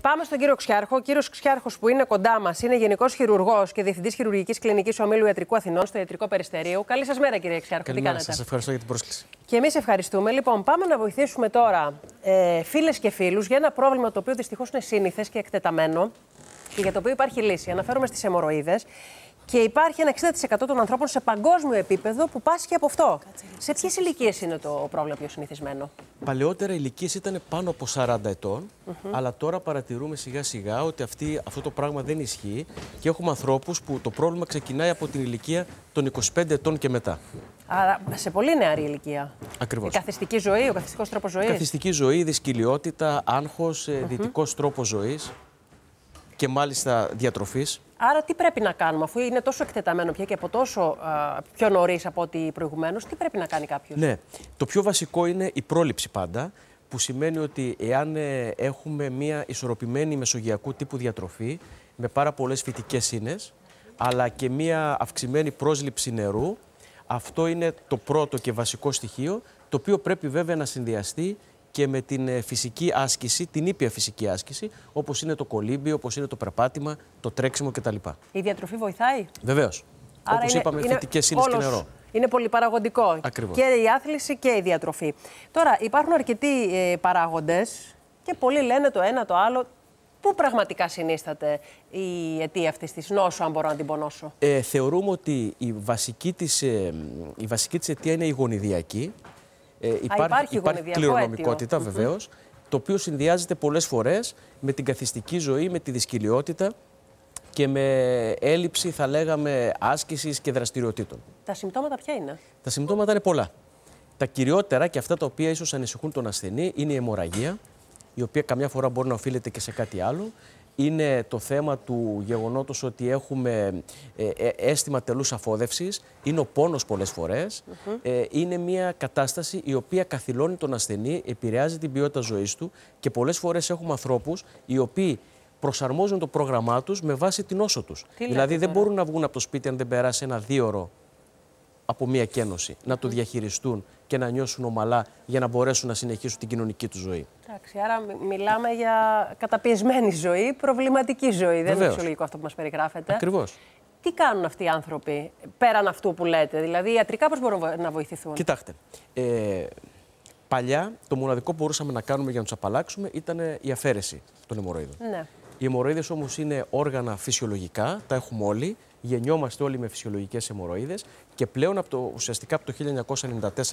πάμε στον κύριο Ξιάρχο. Ο κύριος Ξιάρχος που είναι κοντά μας είναι Γενικός Χειρουργός και Διευθυντής Χειρουργικής Κλινικής Ομίλου Ιατρικού Αθηνών στο Ιατρικό Περιστερείο. Καλή σας μέρα, κύριε Ξιάρχο. Τι κάνετε. Σας ευχαριστώ για την πρόσκληση. Και εμείς ευχαριστούμε. Λοιπόν, πάμε να βοηθήσουμε τώρα ε, φίλες και φίλους για ένα πρόβλημα το οποίο δυστυχώς είναι σύνηθες και εκτεταμένο και για το οποίο υπάρχει λύση. Αναφέρομαι στις αιμορροίδε. Και υπάρχει ένα 60% των ανθρώπων σε παγκόσμιο επίπεδο που πάσχει από αυτό. σε ποιε ηλικίες είναι το πρόβλημα πιο συνηθισμένο, Παλαιότερα ηλικίες ήταν πάνω από 40 ετών, αλλά τώρα παρατηρούμε σιγά σιγά ότι αυτή, αυτό το πράγμα δεν ισχύει και έχουμε ανθρώπους που το πρόβλημα ξεκινάει από την ηλικία των 25 ετών και μετά. Άρα σε πολύ νεαρή ηλικία. Ακριβώς. καθιστική ζωή, ο καθιστικός τρόπος ζωής. Καθιστική ζωή, δυσκολιότητα, άγχος, mm ε, -hmm. δυτικός τρόπος ζωής και μάλιστα διατροφής. Άρα, τι πρέπει να κάνουμε, αφού είναι τόσο εκτεταμένο πια και από τόσο πιο νωρίς από ό,τι προηγουμένως, τι πρέπει να κάνει κάποιος. Ναι, το πιο βασικό είναι η πρόληψη πάντα. Που σημαίνει ότι εάν ε, έχουμε μια ισορροπημένη μεσογειακού τύπου διατροφή με πάρα πολλές φυτικές ίνε, αλλά και μια αυξημένη πρόσληψη νερού, αυτό είναι το πρώτο και βασικό στοιχείο, το οποίο πρέπει βέβαια να συνδυαστεί και με την ε, φυσική άσκηση, την ήπια φυσική άσκηση, όπως είναι το κολύμπι, όπως είναι το περπάτημα, το τρέξιμο κτλ. Η διατροφή βοηθάει. Βεβαίως. Όπω είπαμε, θετικέ ύλε και νερό. Είναι πολύ Ακριβώς. Και η άθληση και η διατροφή. Τώρα, υπάρχουν αρκετοί ε, παράγοντες και πολλοί λένε το ένα το άλλο. Πού πραγματικά συνίσταται η αιτία αυτής της νόσου, αν μπορώ να την πονώσω. Ε, θεωρούμε ότι η βασική της ε, αιτία είναι η γονιδιακή υπάρχει Α, υπάρχει, υπάρχει κληρονομικότητα βεβαίως, το οποίο συνδυάζεται πολλές φορές με την καθιστική ζωή, με τη δυσκυλιότητα και με έλλειψη, θα λέγαμε, άσκησης και δραστηριοτήτων. Τα συμπτώματα ποια είναι. Τα συμπτώματα είναι πολλά. Τα κυριότερα και αυτά τα οποία ίσως ανησυχούν τον ασθενή είναι η αιμορραγία, η οποία καμιά φορά μπορεί να οφείλεται και σε κάτι άλλο είναι το θέμα του γεγονότος ότι έχουμε ε, ε, αίσθημα τελούς αφόδευσης, είναι ο πόνος πολλές φορές, ε, είναι μια κατάσταση η οποία καθυλώνει τον ασθενή, επηρεάζει την ποιότητα ζωής του και πολλές φορές έχουμε ανθρώπους οι οποίοι προσαρμόζουν το πρόγραμμά τους με βάση την όσο τους. δηλαδή δεν μπορούν να βγουν από το σπίτι αν δεν περάσει ένα ώρο από μια κένωση, να το διαχειριστούν και να νιώσουν ομαλά για να μπορέσουν να συνεχίσουν την κοινωνική τους ζωή. Εντάξει, άρα μιλάμε για καταπιεσμένη ζωή, προβληματική ζωή. Δεν είναι φυσιολογικό αυτό που μας περιγράφετε. Ακριβώς. Τι κάνουν αυτοί οι άνθρωποι πέραν αυτού που λέτε, Δηλαδή, ιατρικά πώς μπορούν να βοηθηθούν. Κοιτάξτε. Ε, παλιά το μοναδικό που μπορούσαμε να κάνουμε για να τους απαλλάξουμε ήταν η αφαίρεση των αιμορροίδων. Ναι. Οι αιμορροίδες όμως είναι όργανα φυσιολογικά, τα έχουμε όλοι, γεννιόμαστε όλοι με φυσιολογικές αιμορροίδες και πλέον από το, ουσιαστικά από το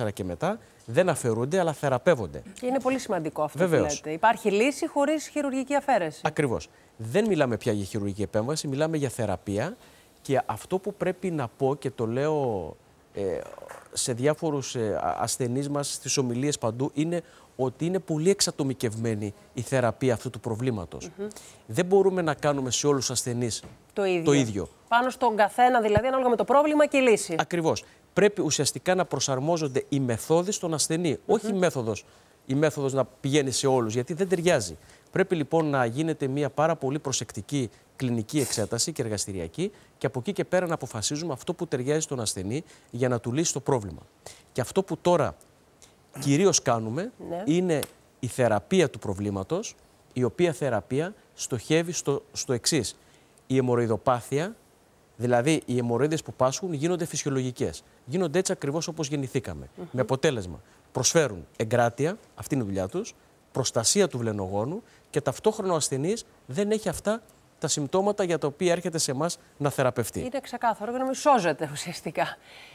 1994 και μετά δεν αφαιρούνται αλλά θεραπεύονται. Και είναι πολύ σημαντικό αυτό Βεβαίως. που λέτε. Υπάρχει λύση χωρίς χειρουργική αφαίρεση. Ακριβώς. Δεν μιλάμε πια για χειρουργική επέμβαση, μιλάμε για θεραπεία και αυτό που πρέπει να πω και το λέω ε, σε διάφορους ε, ασθενείς μας, στις ομιλίες παντού, είναι ότι είναι πολύ εξατομικευμένη η θεραπεία αυτού του προβλήματος. Δεν μπορούμε να κάνουμε σε όλους τους ασθενείς το ίδιο. το ίδιο. Πάνω στον καθένα δηλαδή, ανάλογα με το πρόβλημα και η λύση. Ακριβώς. Πρέπει ουσιαστικά να προσαρμόζονται οι μεθόδοι στον ασθενή, όχι η μέθοδος. Η μέθοδος να πηγαίνει σε όλους, γιατί δεν ταιριάζει. Πρέπει λοιπόν να γίνεται μια πάρα πολύ προσεκτική κλινική εξέταση και εργαστηριακή και από εκεί και πέρα να αποφασίζουμε αυτό που ταιριάζει στον ασθενή για να του λύσει το πρόβλημα. Και αυτό που τώρα κυρίως κάνουμε ναι. είναι η θεραπεία του προβλήματος, η οποία θεραπεία στοχεύει στο, στο εξής. Η αιμορροϊδοπάθεια, δηλαδή οι αιμορροίδες που πάσχουν γίνονται φυσιολογικές. Γίνονται έτσι ακριβώς όπως γεννηθήκαμε. Με αποτέλεσμα, προσφέρουν εγκράτεια, αυτή είναι η δουλειά τους, προστασία του βλενογόνου και ταυτόχρονα ο ασθενής δεν έχει αυτά τα συμπτώματα για τα οποία έρχεται σε εμάς να θεραπευτεί. Είναι ξεκάθαρο και να σώζεται ουσιαστικά.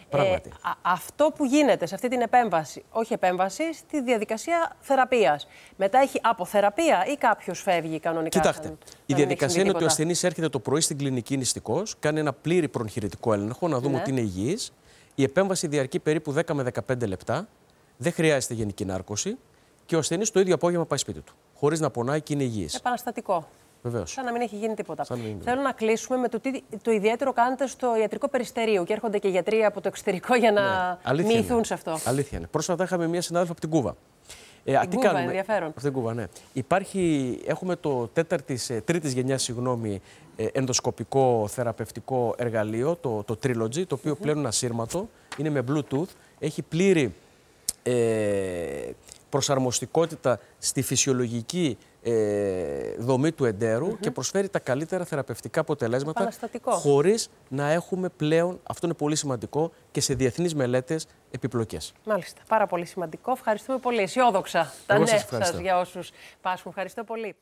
Πράγματι. Ε, αυτό που γίνεται σε αυτή την επέμβαση, όχι επέμβαση, στη διαδικασία θεραπείας. Μετά έχει αποθεραπεία ή κάποιος φεύγει κανονικά. Κοιτάξτε, σαν, η διαδικασία είναι ότι ο ασθενής έρχεται το πρωί στην κλινική νηστικός, κάνει ένα πλήρη προγχειρητικο έλεγχο, να δούμε ναι. ότι είναι υγιής. Η επέμβαση διαρκεί περίπου 10 με 15 λεπτά. Δεν χρειάζεται γενική νάρκωση. Και ο ασθενής το ίδιο απόγευμα πάει σπίτι του. Χωρίς να πονάει και είναι υγιής. Επαναστατικό. Βεβαίως. Σαν να μην έχει γίνει τίποτα. μην... Θέλω να κλείσουμε με το τι το ιδιαίτερο κάνετε στο ιατρικό περιστερίο και έρχονται και γιατροί από το εξωτερικό για να ναι. μοιηθούν σε αυτό. Αλήθεια είναι. Πρόσφατα είχαμε μία συνάδελφα από την Κούβα. Ε, την τι Κούβα, ενδιαφέρον. Από την Κούβα, ναι. Υπάρχει, έχουμε το τέταρτης, ε, τρίτης γενιάς, συγγνώμη, ε, ενδοσκοπικό θεραπευτικό εργαλείο, το, το Trilogy, το οποίο mm -hmm. πλέον είναι ασύρματο, είναι με Bluetooth, έχει πλήρη ε, προσαρμοστικότητα στη φυσιολογική ε, δομή του εντέρου και προσφέρει τα καλύτερα θεραπευτικά αποτελέσματα χωρίς να έχουμε πλέον, αυτό είναι πολύ σημαντικό, και σε διεθνείς μελέτες επιπλοκές. Μάλιστα, πάρα πολύ σημαντικό. Ευχαριστούμε πολύ αισιόδοξα τα νέα για όσους πάσχουν. Ευχαριστώ πολύ.